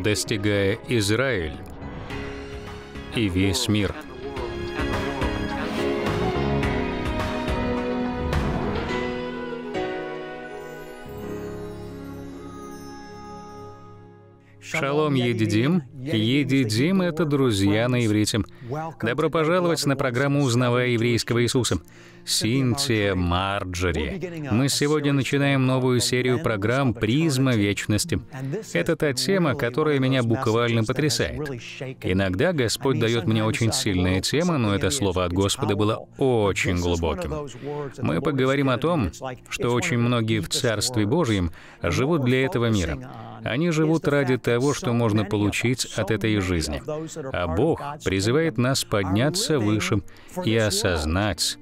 достигая Израиль и весь мир. Шалом, Едидим. Едидим — это друзья на иврите. Добро пожаловать на программу «Узнавая еврейского Иисуса». Синтия Марджери. Мы сегодня начинаем новую серию программ «Призма вечности». Это та тема, которая меня буквально потрясает. Иногда Господь дает мне очень сильные темы, но это слово от Господа было очень глубоким. Мы поговорим о том, что очень многие в Царстве Божьем живут для этого мира. Они живут ради того, что можно получить от этой жизни. А Бог призывает нас подняться выше и осознать,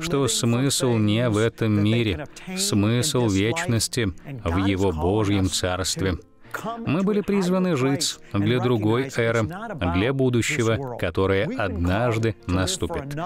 что смысл не в этом мире, смысл вечности в Его Божьем Царстве. Мы были призваны жить для другой эры, для будущего, которое однажды наступит.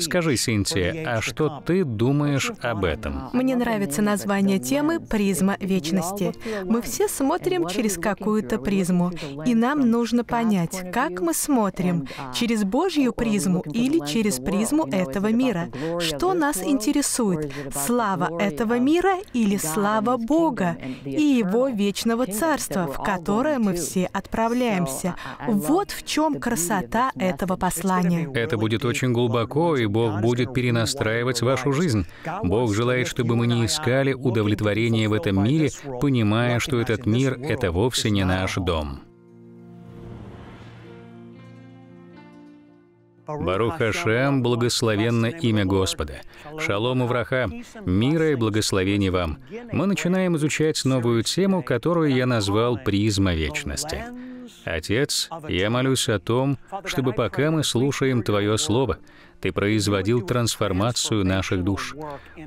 Скажи, Синтия, а что ты думаешь об этом? Мне нравится название темы «Призма вечности». Мы все смотрим через какую-то призму, и нам нужно понять, как мы смотрим, через Божью призму или через призму этого мира. Что нас интересует, слава этого мира или слава Бога и Его вечного царства? общество, в которое мы все отправляемся. Вот в чем красота этого послания. Это будет очень глубоко, и Бог будет перенастраивать вашу жизнь. Бог желает, чтобы мы не искали удовлетворения в этом мире, понимая, что этот мир — это вовсе не наш дом. Баруха Шем, благословенно имя Господа. Шалом Увраха, мира и благословений вам. Мы начинаем изучать новую тему, которую я назвал «Призма вечности». Отец, я молюсь о том, чтобы пока мы слушаем Твое Слово, Ты производил трансформацию наших душ.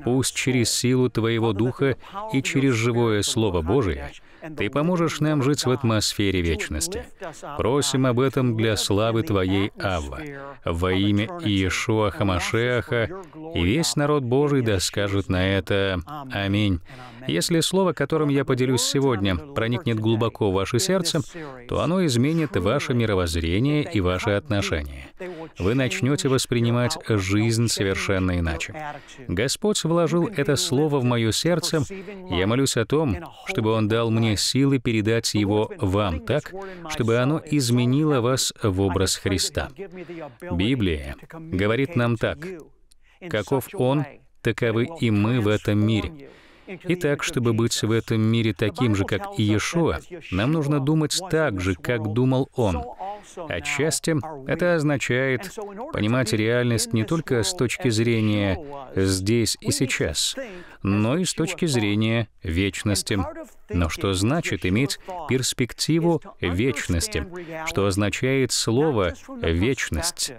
Пусть через силу Твоего Духа и через живое Слово Божие — ты поможешь нам жить в атмосфере вечности. Просим об этом для славы Твоей, Авва, во имя Иешуа Хамашеаха, и весь народ Божий да скажет на это «Аминь». Если слово, которым я поделюсь сегодня, проникнет глубоко в ваше сердце, то оно изменит ваше мировоззрение и ваши отношения вы начнете воспринимать жизнь совершенно иначе. Господь вложил это слово в мое сердце. Я молюсь о том, чтобы Он дал мне силы передать его вам так, чтобы оно изменило вас в образ Христа. Библия говорит нам так. Каков Он, таковы и мы в этом мире. Итак, чтобы быть в этом мире таким же, как Иешуа, нам нужно думать так же, как думал Он. Отчасти это означает понимать реальность не только с точки зрения «здесь и сейчас», но и с точки зрения вечности. Но что значит иметь перспективу вечности? Что означает слово «вечность»?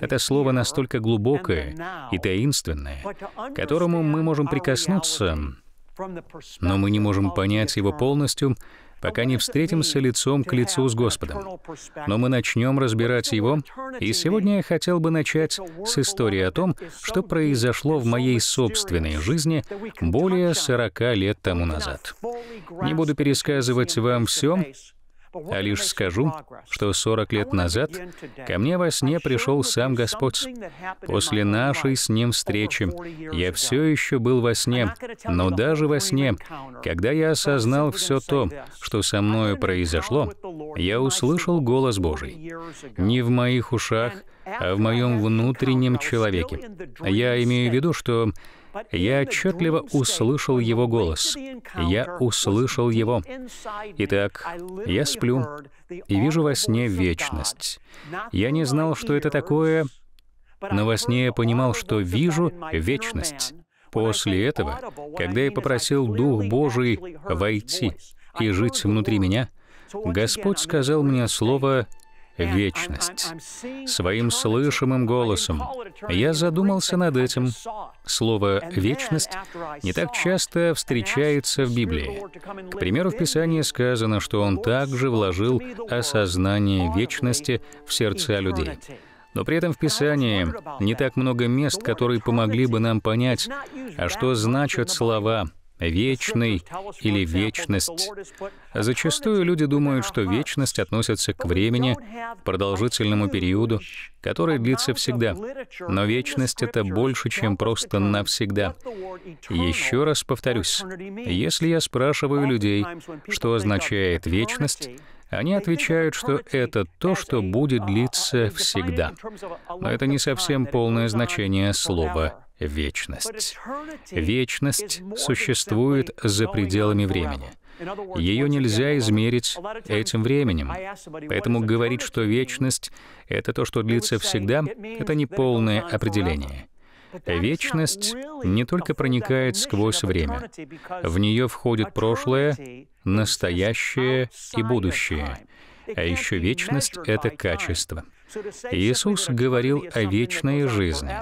Это слово настолько глубокое и таинственное, к которому мы можем прикоснуться, но мы не можем понять его полностью, пока не встретимся лицом к лицу с Господом. Но мы начнем разбирать его, и сегодня я хотел бы начать с истории о том, что произошло в моей собственной жизни более 40 лет тому назад. Не буду пересказывать вам все, а лишь скажу, что 40 лет назад ко мне во сне пришел сам Господь. После нашей с Ним встречи я все еще был во сне, но даже во сне, когда я осознал все то, что со мною произошло, я услышал голос Божий. Не в моих ушах, а в моем внутреннем человеке. Я имею в виду, что я отчетливо услышал его голос. Я услышал его. Итак, я сплю и вижу во сне вечность. Я не знал, что это такое, но во сне я понимал, что вижу вечность. После этого, когда я попросил Дух Божий войти и жить внутри меня, Господь сказал мне слово вечность. Своим слышимым голосом я задумался над этим. Слово «вечность» не так часто встречается в Библии. К примеру, в Писании сказано, что он также вложил осознание вечности в сердца людей. Но при этом в Писании не так много мест, которые помогли бы нам понять, а что значат слова вечный или вечность. Зачастую люди думают, что вечность относится к времени, продолжительному периоду, который длится всегда. Но вечность — это больше, чем просто навсегда. Еще раз повторюсь, если я спрашиваю людей, что означает вечность, они отвечают, что это то, что будет длиться всегда. Но это не совсем полное значение слова вечность. Вечность существует за пределами времени. Ее нельзя измерить этим временем. Поэтому говорить, что вечность — это то, что длится всегда, это не полное определение. Вечность не только проникает сквозь время, в нее входит прошлое, настоящее и будущее. А еще вечность — это качество. Иисус говорил о вечной жизни.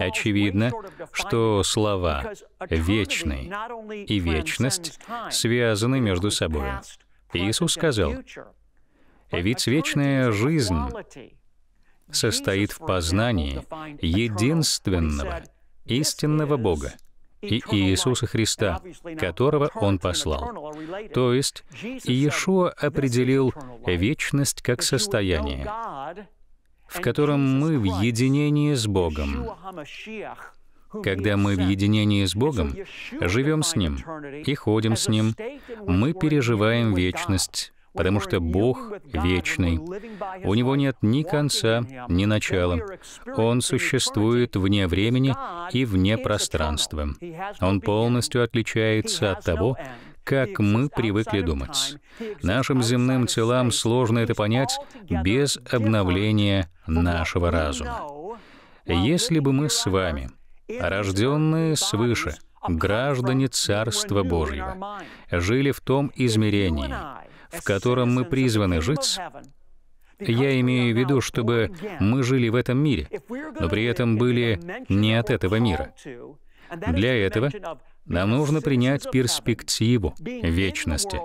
Очевидно, что слова «вечный» и «вечность» связаны между собой. Иисус сказал, «Ведь вечная жизнь состоит в познании единственного, истинного Бога и Иисуса Христа, которого Он послал. То есть Иешуа определил вечность как состояние, в котором мы в единении с Богом. Когда мы в единении с Богом, живем с Ним и ходим с Ним, мы переживаем вечность, потому что Бог вечный. У Него нет ни конца, ни начала. Он существует вне времени и вне пространства. Он полностью отличается от того, как мы привыкли думать. Нашим земным телам сложно это понять без обновления нашего разума. Если бы мы с вами, рожденные свыше, граждане Царства Божьего, жили в том измерении, в котором мы призваны жить, я имею в виду, чтобы мы жили в этом мире, но при этом были не от этого мира. Для этого нам нужно принять перспективу вечности,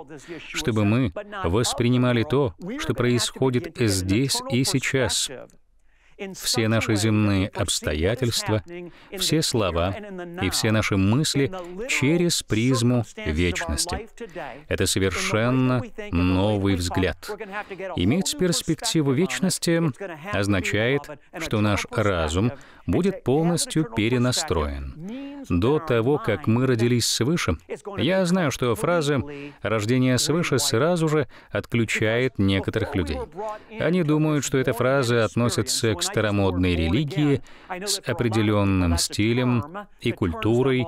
чтобы мы воспринимали то, что происходит здесь и сейчас, все наши земные обстоятельства, все слова и все наши мысли через призму вечности. Это совершенно новый взгляд. Иметь перспективу вечности означает, что наш разум будет полностью перенастроен. До того, как мы родились свыше, я знаю, что фраза «рождение свыше» сразу же отключает некоторых людей. Они думают, что эта фраза относится к старомодной религии с определенным стилем и культурой,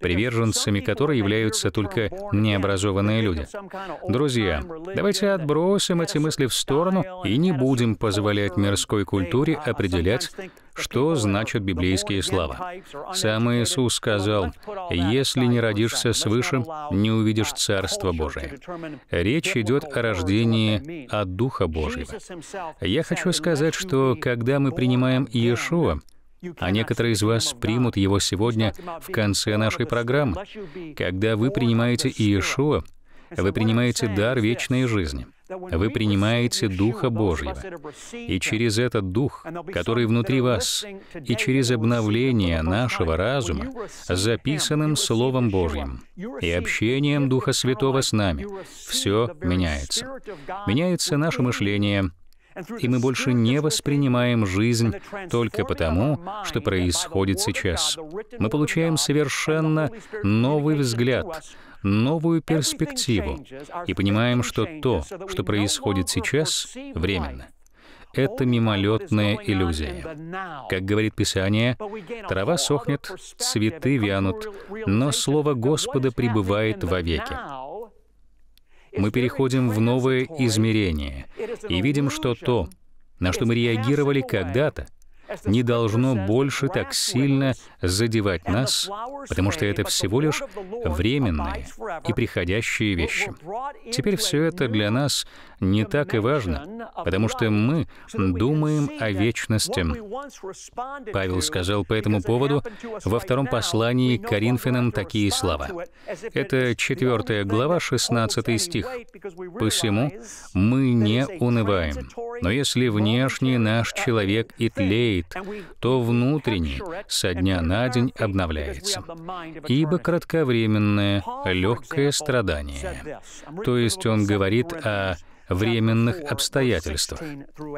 приверженцами которой являются только необразованные люди. Друзья, давайте отбросим эти мысли в сторону и не будем позволять мирской культуре определять, что значат библейские слова. Сам Иисус сказал, «Если не родишься свыше, не увидишь Царство Божие». Речь идет о рождении от Духа Божьего. Я хочу сказать, что когда мы принимаем Иешуа, а некоторые из вас примут его сегодня в конце нашей программы. Когда вы принимаете Иешуа, вы принимаете дар вечной жизни. Вы принимаете Духа Божьего. И через этот Дух, который внутри вас, и через обновление нашего разума, записанным Словом Божьим и общением Духа Святого с нами, все меняется. Меняется наше мышление, и мы больше не воспринимаем жизнь только потому, что происходит сейчас. Мы получаем совершенно новый взгляд, новую перспективу и понимаем, что то, что происходит сейчас, временно это мимолетная иллюзия. Как говорит Писание, трава сохнет, цветы вянут, но Слово Господа пребывает вовеки мы переходим в новое измерение и видим, что то, на что мы реагировали когда-то, не должно больше так сильно задевать нас, потому что это всего лишь временные и приходящие вещи. Теперь все это для нас не так и важно, потому что мы думаем о вечности. Павел сказал по этому поводу во втором послании к Коринфянам такие слова. Это 4 глава, 16 стих. «Посему мы не унываем, но если внешний наш человек и тлеет, то внутренний со дня на день обновляется. Ибо кратковременное, легкое страдание». То есть он говорит о временных обстоятельствах.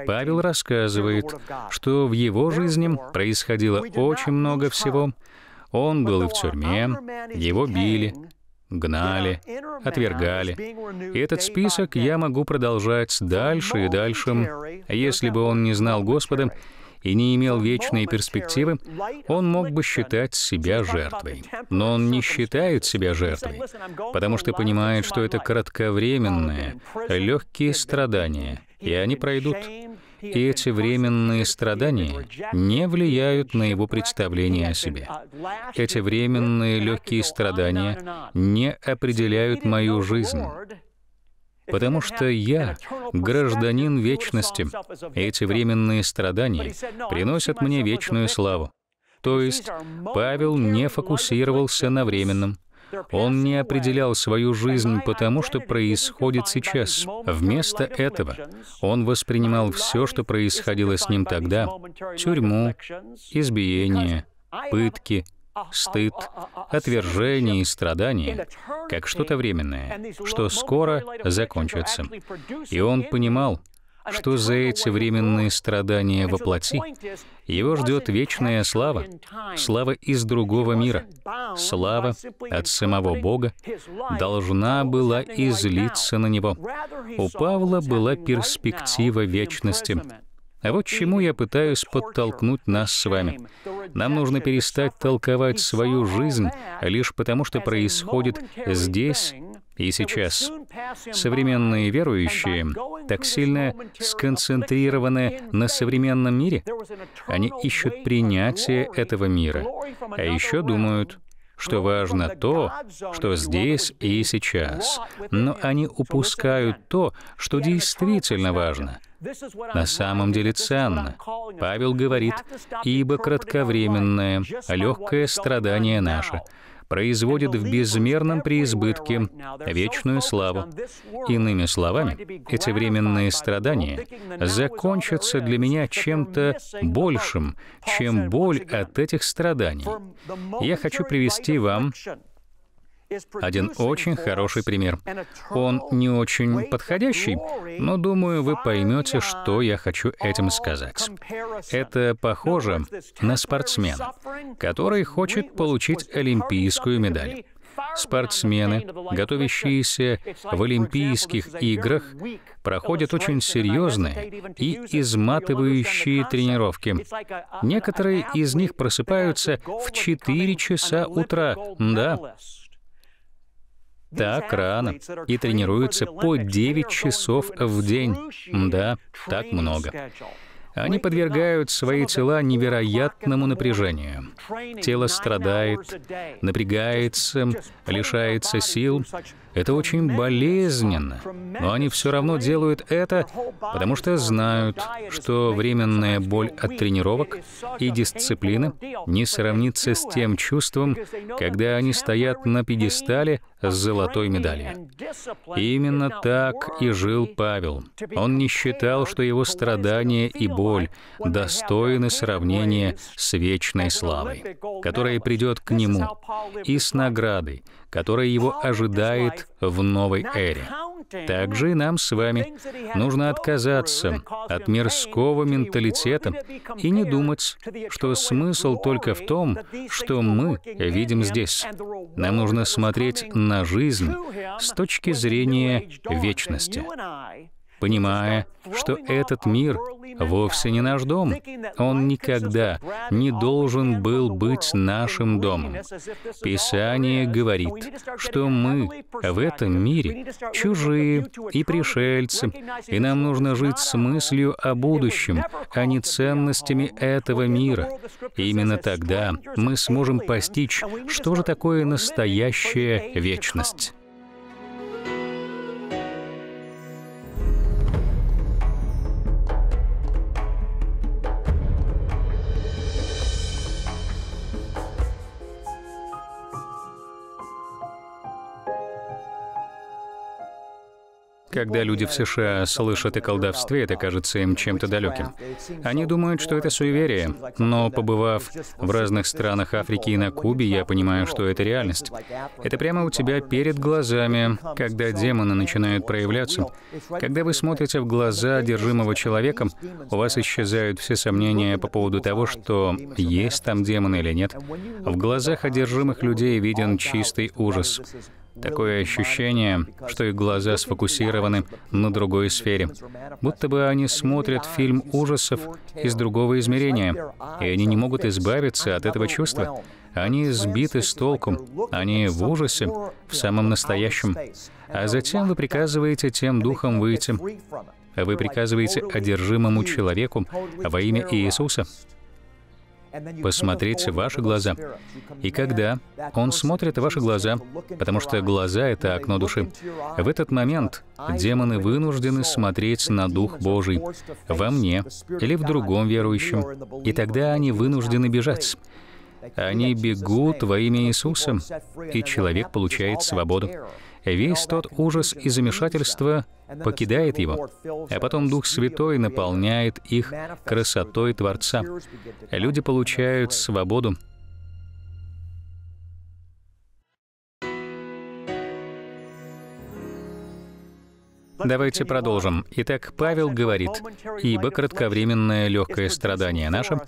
Павел рассказывает, что в его жизни происходило очень много всего. Он был и в тюрьме, его били, гнали, отвергали. И этот список я могу продолжать дальше и дальше. Если бы он не знал Господа, и не имел вечной перспективы, он мог бы считать себя жертвой. Но он не считает себя жертвой, потому что понимает, что это кратковременные, легкие страдания, и они пройдут. И эти временные страдания не влияют на его представление о себе. Uh, эти временные легкие страдания не определяют мою жизнь потому что я гражданин вечности. Эти временные страдания приносят мне вечную славу. То есть Павел не фокусировался на временном. Он не определял свою жизнь потому, что происходит сейчас. Вместо этого он воспринимал все, что происходило с ним тогда — тюрьму, избиение, пытки — стыд, отвержение и страдания как что-то временное, что скоро закончится. И он понимал, что за эти временные страдания во плоти его ждет вечная слава, слава из другого мира, слава от самого Бога должна была излиться на него. У Павла была перспектива вечности, а вот чему я пытаюсь подтолкнуть нас с вами. Нам нужно перестать толковать свою жизнь лишь потому, что происходит здесь и сейчас. Современные верующие так сильно сконцентрированы на современном мире. Они ищут принятие этого мира. А еще думают, что важно то, что здесь и сейчас. Но они упускают то, что действительно важно — на самом деле ценно. Павел говорит, «Ибо кратковременное, легкое страдание наше» производит в безмерном преизбытке вечную славу. Иными словами, эти временные страдания закончатся для меня чем-то большим, чем боль от этих страданий. Я хочу привести вам один очень хороший пример. Он не очень подходящий, но думаю, вы поймете, что я хочу этим сказать. Это похоже на спортсмена, который хочет получить олимпийскую медаль. Спортсмены, готовящиеся в Олимпийских играх, проходят очень серьезные и изматывающие тренировки. Некоторые из них просыпаются в 4 часа утра. Да, так рано и тренируются по 9 часов в день. Да, так много. Они подвергают свои тела невероятному напряжению. Тело страдает, напрягается, лишается сил. Это очень болезненно, но они все равно делают это, потому что знают, что временная боль от тренировок и дисциплины не сравнится с тем чувством, когда они стоят на пьедестале с золотой медалью. Именно так и жил Павел. Он не считал, что его страдания и боль достойны сравнения с вечной славой, которая придет к нему, и с наградой, которая его ожидает в новой эре. Также и нам с вами нужно отказаться от мирского менталитета и не думать, что смысл только в том, что мы видим здесь. Нам нужно смотреть на жизнь с точки зрения вечности понимая, что этот мир вовсе не наш дом. Он никогда не должен был быть нашим домом. Писание говорит, что мы в этом мире чужие и пришельцы, и нам нужно жить с мыслью о будущем, а не ценностями этого мира. именно тогда мы сможем постичь, что же такое настоящая вечность. Когда люди в США слышат о колдовстве, это кажется им чем-то далеким. Они думают, что это суеверие, но побывав в разных странах Африки и на Кубе, я понимаю, что это реальность. Это прямо у тебя перед глазами, когда демоны начинают проявляться. Когда вы смотрите в глаза одержимого человека, у вас исчезают все сомнения по поводу того, что есть там демоны или нет. В глазах одержимых людей виден чистый ужас. Такое ощущение, что их глаза сфокусированы на другой сфере, будто бы они смотрят фильм ужасов из другого измерения, и они не могут избавиться от этого чувства. Они сбиты с толку, они в ужасе, в самом настоящем. А затем вы приказываете тем духам выйти. Вы приказываете одержимому человеку во имя Иисуса посмотреть в ваши глаза. И когда Он смотрит в ваши глаза, потому что глаза — это окно души, в этот момент демоны вынуждены смотреть на Дух Божий во мне или в другом верующем, и тогда они вынуждены бежать. Они бегут во имя Иисуса, и человек получает свободу весь тот ужас и замешательство покидает его, а потом Дух Святой наполняет их красотой Творца. Люди получают свободу, Давайте продолжим. Итак, Павел говорит, «Ибо кратковременное легкое страдание наше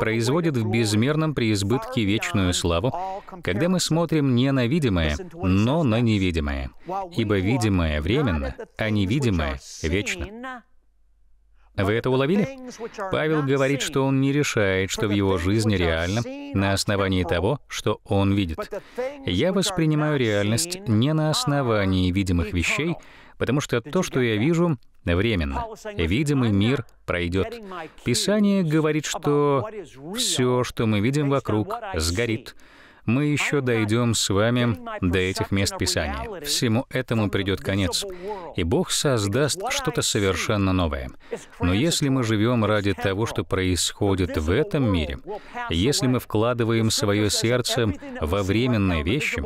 производит в безмерном преизбытке вечную славу, когда мы смотрим не на видимое, но на невидимое, ибо видимое временно, а невидимое вечно». Вы это уловили? Павел говорит, что он не решает, что в его жизни реально, на основании того, что он видит. Я воспринимаю реальность не на основании видимых вещей, потому что то, что я вижу, временно. Видимый мир пройдет. Писание говорит, что все, что мы видим вокруг, сгорит. Мы еще дойдем с вами до этих мест Писания. Всему этому придет конец. И Бог создаст что-то совершенно новое. Но если мы живем ради того, что происходит в этом мире, если мы вкладываем свое сердце во временные вещи,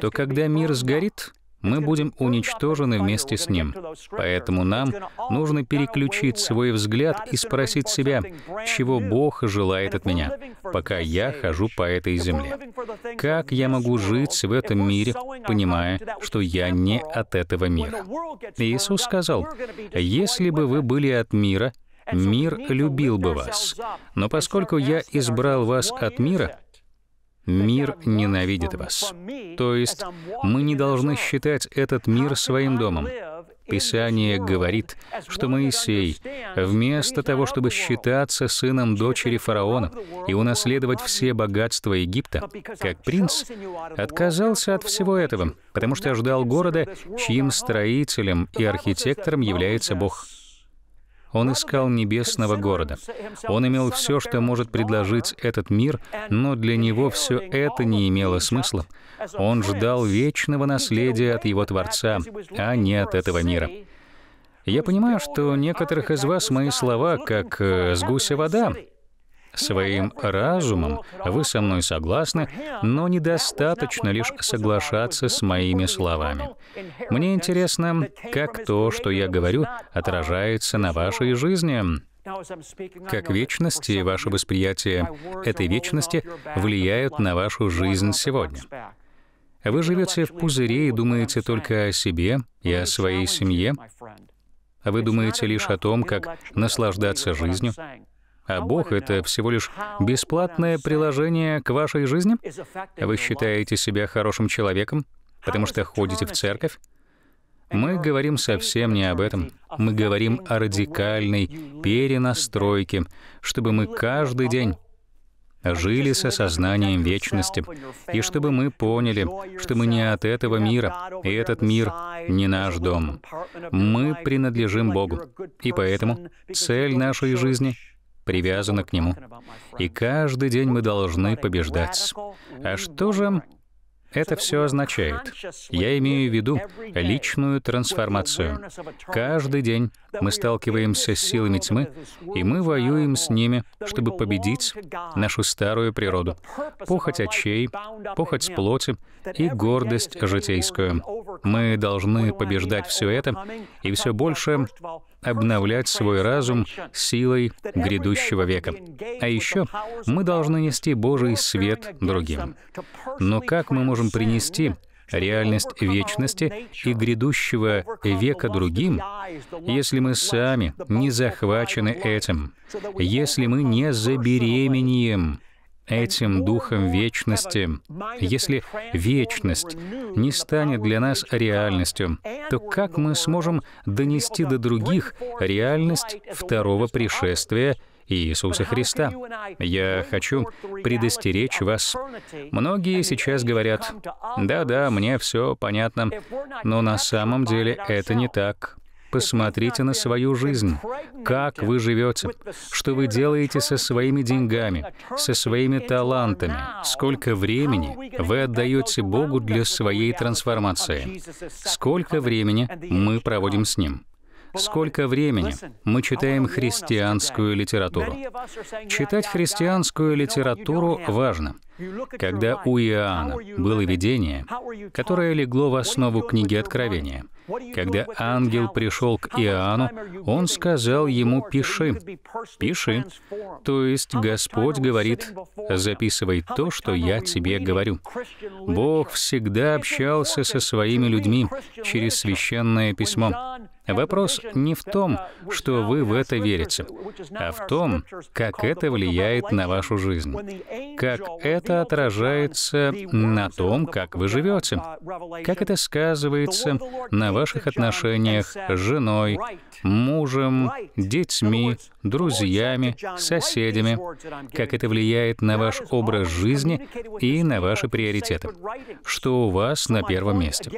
то когда мир сгорит, мы будем уничтожены вместе с ним. Поэтому нам нужно переключить свой взгляд и спросить себя, чего Бог желает от меня, пока я хожу по этой земле. Как я могу жить в этом мире, понимая, что я не от этого мира? Иисус сказал, «Если бы вы были от мира, мир любил бы вас. Но поскольку я избрал вас от мира, Мир ненавидит вас. То есть мы не должны считать этот мир своим домом. Писание говорит, что Моисей, вместо того, чтобы считаться сыном дочери фараона и унаследовать все богатства Египта, как принц, отказался от всего этого, потому что ждал города, чьим строителем и архитектором является Бог. Он искал небесного города. Он имел все, что может предложить этот мир, но для него все это не имело смысла. Он ждал вечного наследия от его Творца, а не от этого мира. Я понимаю, что некоторых из вас мои слова как э, «с гуся вода», Своим разумом вы со мной согласны, но недостаточно лишь соглашаться с моими словами. Мне интересно, как то, что я говорю, отражается на вашей жизни. Как вечности и ваше восприятие этой вечности влияют на вашу жизнь сегодня. Вы живете в пузыре и думаете только о себе и о своей семье. Вы думаете лишь о том, как наслаждаться жизнью а Бог — это всего лишь бесплатное приложение к вашей жизни? Вы считаете себя хорошим человеком, потому что ходите в церковь? Мы говорим совсем не об этом. Мы говорим о радикальной перенастройке, чтобы мы каждый день жили с осознанием вечности, и чтобы мы поняли, что мы не от этого мира, и этот мир не наш дом. Мы принадлежим Богу, и поэтому цель нашей жизни — привязаны к нему. И каждый день мы должны побеждать. А что же это все означает. Я имею в виду личную трансформацию. Каждый день мы сталкиваемся с силами тьмы, и мы воюем с ними, чтобы победить нашу старую природу, похоть очей, похоть плоти и гордость житейскую. Мы должны побеждать все это и все больше обновлять свой разум силой грядущего века. А еще мы должны нести Божий свет другим. Но как мы можем принести реальность вечности и грядущего века другим, если мы сами не захвачены этим, если мы не забеременеем этим Духом Вечности, если Вечность не станет для нас реальностью, то как мы сможем донести до других реальность второго пришествия Иисуса Христа. Я хочу предостеречь вас. Многие сейчас говорят, да-да, мне все понятно, но на самом деле это не так. Посмотрите на свою жизнь, как вы живете, что вы делаете со своими деньгами, со своими талантами, сколько времени вы отдаете Богу для своей трансформации, сколько времени мы проводим с Ним. Сколько времени мы читаем христианскую литературу? Читать христианскую литературу важно. Когда у Иоанна было видение, которое легло в основу книги Откровения — когда ангел пришел к Иоанну, он сказал ему «пиши». «Пиши». То есть Господь говорит «записывай то, что я тебе говорю». Бог всегда общался со своими людьми через Священное Письмо. Вопрос не в том, что вы в это верите, а в том, как это влияет на вашу жизнь, как это отражается на том, как вы живете, как это сказывается на ваших отношениях с женой, мужем, детьми, друзьями, соседями, как это влияет на ваш образ жизни и на ваши приоритеты, что у вас на первом месте.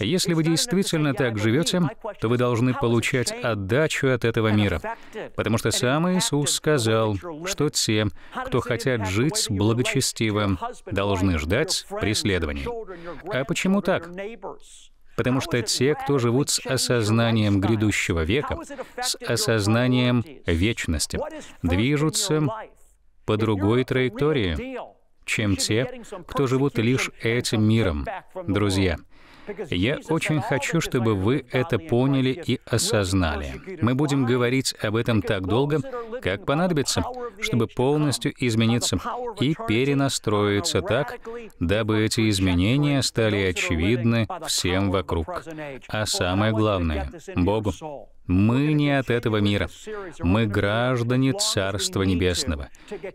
Если вы действительно так живете, то вы должны получать отдачу от этого мира. Потому что сам Иисус сказал, что те, кто хотят жить благочестиво, должны ждать преследований. А почему так? Потому что те, кто живут с осознанием грядущего века, с осознанием вечности, движутся по другой траектории, чем те, кто живут лишь этим миром. Друзья, я очень хочу, чтобы вы это поняли и осознали. Мы будем говорить об этом так долго, как понадобится, чтобы полностью измениться и перенастроиться так, дабы эти изменения стали очевидны всем вокруг. А самое главное — Богу. Мы не от этого мира. Мы граждане Царства Небесного.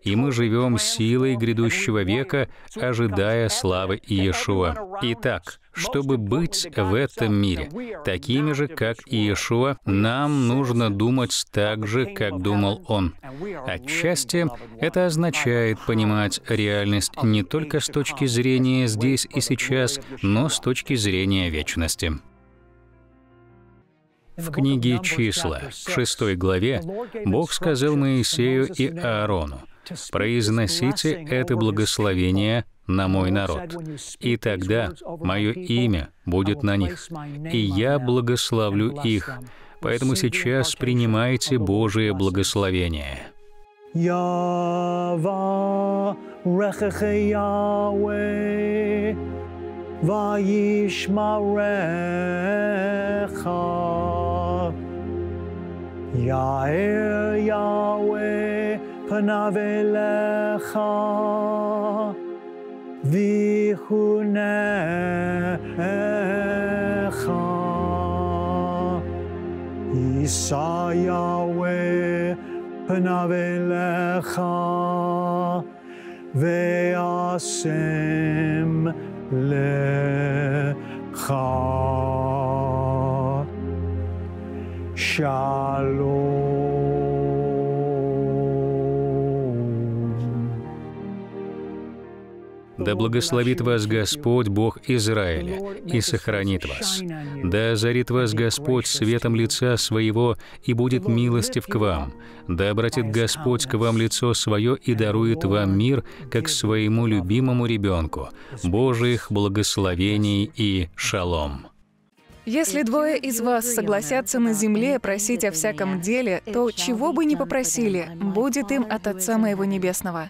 И мы живем силой грядущего века, ожидая славы Иешуа. Итак, чтобы быть в этом мире такими же, как Иешуа, нам нужно думать так же, как думал он. Отчасти это означает понимать реальность не только с точки зрения здесь и сейчас, но с точки зрения вечности. В книге «Числа» в 6 главе Бог сказал Моисею и Аарону, «Произносите это благословение на мой народ. И тогда мое имя будет на них, и я благословлю их. Поэтому сейчас принимайте Божие благословение. Yahweh, Yahweh, פניו אליך ויחונך. יישא יהוה פניו אליך, והשם לך. שלום Да благословит вас Господь, Бог Израиля, и сохранит вас. Да озарит вас Господь светом лица своего, и будет милостив к вам. Да обратит Господь к вам лицо свое и дарует вам мир, как своему любимому ребенку. Божьих благословений и шалом. Если двое из вас согласятся на земле просить о всяком деле, то чего бы ни попросили, будет им от Отца Моего Небесного.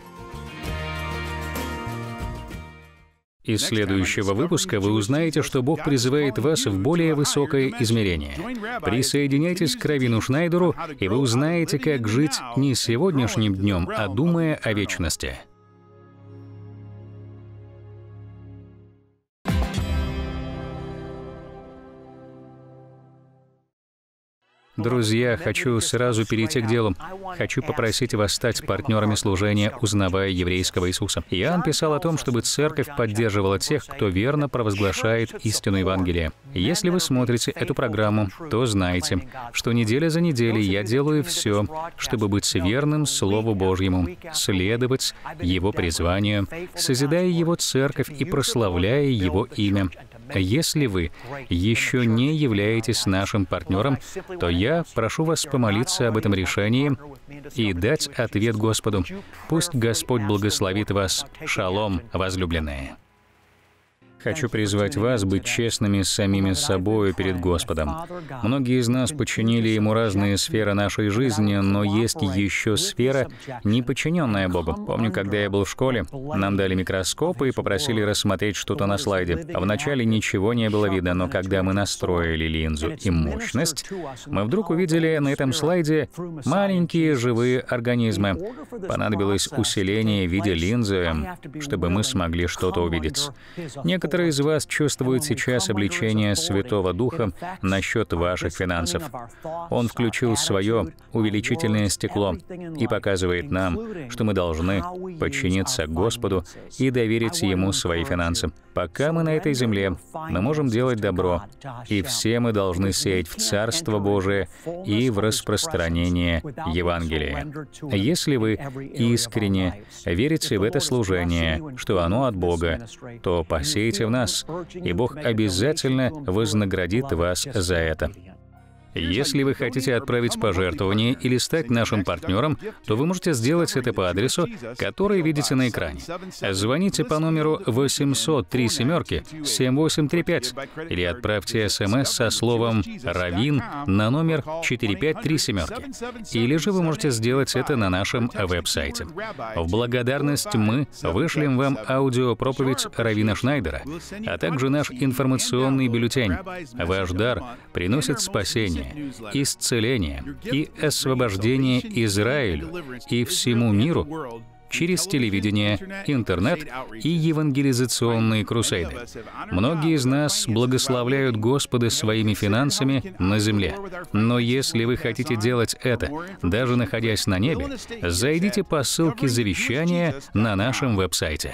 Из следующего выпуска вы узнаете, что Бог призывает вас в более высокое измерение. Присоединяйтесь к Равину Шнайдеру, и вы узнаете, как жить не сегодняшним днем, а думая о вечности. Друзья, хочу сразу перейти к делу. Хочу попросить вас стать партнерами служения, узнавая еврейского Иисуса. Иоанн писал о том, чтобы церковь поддерживала тех, кто верно провозглашает истину Евангелия. Если вы смотрите эту программу, то знайте, что неделя за неделей я делаю все, чтобы быть верным Слову Божьему, следовать Его призванию, созидая Его церковь и прославляя Его имя. Если вы еще не являетесь нашим партнером, то я прошу вас помолиться об этом решении и дать ответ Господу. Пусть Господь благословит вас. Шалом, возлюбленные. Хочу призвать вас быть честными с самими собой перед Господом. Многие из нас подчинили Ему разные сферы нашей жизни, но есть еще сфера, не подчиненная Богу. Помню, когда я был в школе, нам дали микроскопы и попросили рассмотреть что-то на слайде. Вначале ничего не было видно, но когда мы настроили линзу и мощность, мы вдруг увидели на этом слайде маленькие живые организмы. Понадобилось усиление в виде линзы, чтобы мы смогли что-то увидеть. Некоторые Некоторые из вас чувствуют сейчас обличение Святого Духа насчет ваших финансов. Он включил свое увеличительное стекло и показывает нам, что мы должны подчиниться Господу и доверить Ему свои финансы. Пока мы на этой земле, мы можем делать добро, и все мы должны сеять в Царство Божие и в распространение Евангелия. Если вы искренне верите в это служение, что оно от Бога, то посейте веруйте в нас, и Бог обязательно вознаградит вас за это. Если вы хотите отправить пожертвование или стать нашим партнером, то вы можете сделать это по адресу, который видите на экране. Звоните по номеру 803 семерки 7835 или отправьте смс со словом «Равин» на номер 453 семерки. Или же вы можете сделать это на нашем веб-сайте. В благодарность мы вышлем вам аудиопроповедь Равина Шнайдера, а также наш информационный бюллетень. Ваш дар приносит спасение спасение, исцеление и освобождение Израилю и всему миру через телевидение, интернет и евангелизационные крусейды. Многие из нас благословляют Господа своими финансами на земле. Но если вы хотите делать это, даже находясь на небе, зайдите по ссылке завещания на нашем веб-сайте.